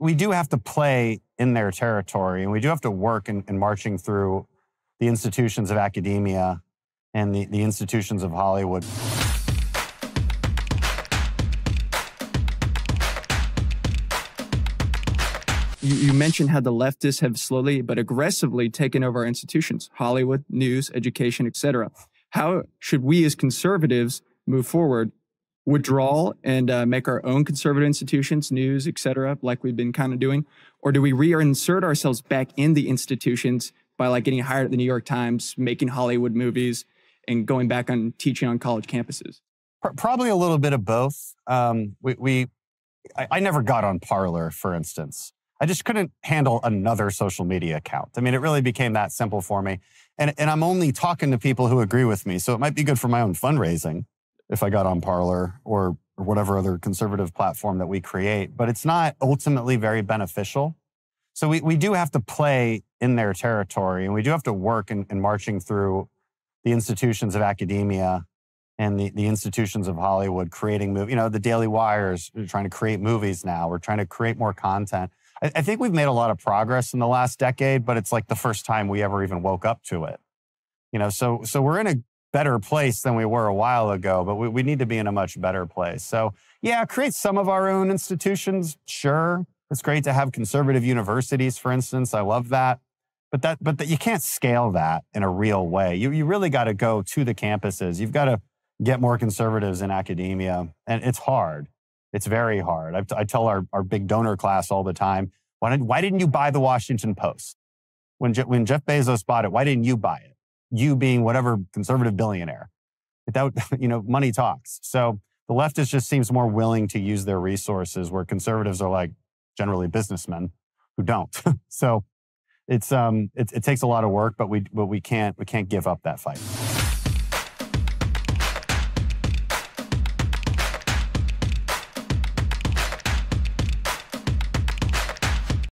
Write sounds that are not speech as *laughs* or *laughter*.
we do have to play in their territory and we do have to work in, in marching through the institutions of academia and the, the institutions of Hollywood. You, you, mentioned how the leftists have slowly but aggressively taken over our institutions Hollywood, news, education, etc. How should we as conservatives move forward withdrawal and uh, make our own conservative institutions, news, et cetera, like we've been kind of doing? Or do we reinsert ourselves back in the institutions by like getting hired at the New York Times, making Hollywood movies, and going back on teaching on college campuses? Probably a little bit of both. Um, we, we I, I, never got on Parlor, for instance. I just couldn't handle another social media account. I mean, it really became that simple for me. And, and I'm only talking to people who agree with me. So it might be good for my own fundraising, if I got on Parlor or, or whatever other conservative platform that we create, but it's not ultimately very beneficial. So we, we do have to play in their territory and we do have to work in, in marching through the institutions of academia and the, the institutions of Hollywood creating movies. You know, the Daily Wires trying to create movies now. We're trying to create more content. I, I, think we've made a lot of progress in the last decade, but it's like the first time we ever even woke up to it. You know, so so we're in a better place than we were a while ago, but we, we need to be in a much better place. So, yeah, create some of our own institutions, sure. It's great to have conservative universities, for instance. I love that. But that but that you can't scale that in a real way. You you really got to go to the campuses. You've got to get more conservatives in academia. And it's hard. It's very hard. I, I tell our, our big donor class all the time, why, did, why didn't you buy the Washington Post? When, Je when Jeff Bezos bought it, why didn't you buy it? you being whatever conservative billionaire. without *laughs* you know, money talks. So the leftists just seems more willing to use their resources, where conservatives are like generally businessmen who don't. *laughs* so it's um it, it takes a lot of work, but we but we can't we can't give up that fight.